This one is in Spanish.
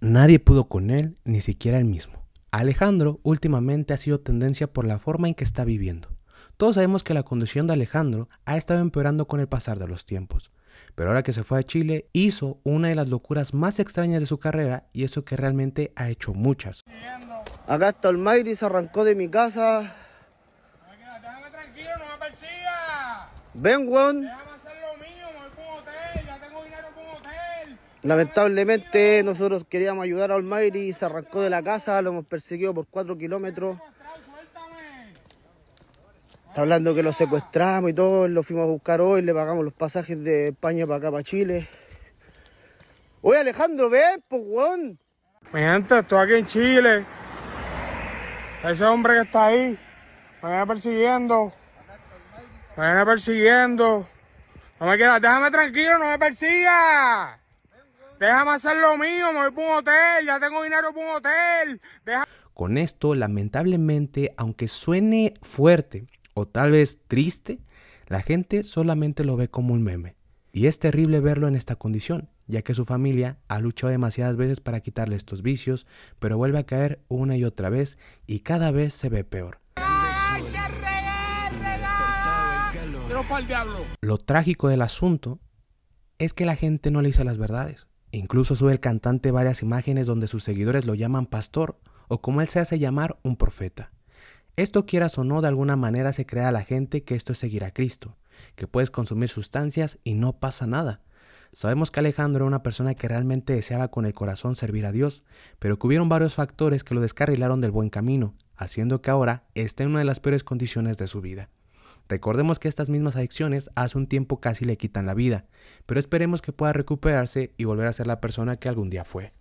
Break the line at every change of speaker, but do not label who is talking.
Nadie pudo con él, ni siquiera él mismo. Alejandro últimamente ha sido tendencia por la forma en que está viviendo. Todos sabemos que la condición de Alejandro ha estado empeorando con el pasar de los tiempos. Pero ahora que se fue a Chile, hizo una de las locuras más extrañas de su carrera y eso que realmente ha hecho muchas.
Acá está el se arrancó de mi casa. Ven, Juan. Lamentablemente nosotros queríamos ayudar a Almighty y se arrancó de la casa, lo hemos perseguido por 4 kilómetros. Está hablando que lo secuestramos y todo, lo fuimos a buscar hoy, le pagamos los pasajes de España para acá, para Chile. Oye Alejandro, ven, pues Mi gente, estoy
aquí en Chile. Ese hombre que está ahí, me viene persiguiendo. Me viene persiguiendo. No me quieras, déjame tranquilo, no me persiga. Déjame hacer lo mío, me voy para un hotel, ya tengo dinero para un hotel.
Con esto, lamentablemente, aunque suene fuerte, o tal vez triste, la gente solamente lo ve como un meme. Y es terrible verlo en esta condición, ya que su familia ha luchado demasiadas veces para quitarle estos vicios, pero vuelve a caer una y otra vez y cada vez se ve peor. Lo trágico del asunto es que la gente no le dice las verdades. Incluso sube el cantante varias imágenes donde sus seguidores lo llaman pastor o como él se hace llamar un profeta. Esto quieras o no, de alguna manera se crea a la gente que esto es seguir a Cristo, que puedes consumir sustancias y no pasa nada. Sabemos que Alejandro era una persona que realmente deseaba con el corazón servir a Dios, pero que hubieron varios factores que lo descarrilaron del buen camino, haciendo que ahora esté en una de las peores condiciones de su vida. Recordemos que estas mismas adicciones hace un tiempo casi le quitan la vida, pero esperemos que pueda recuperarse y volver a ser la persona que algún día fue.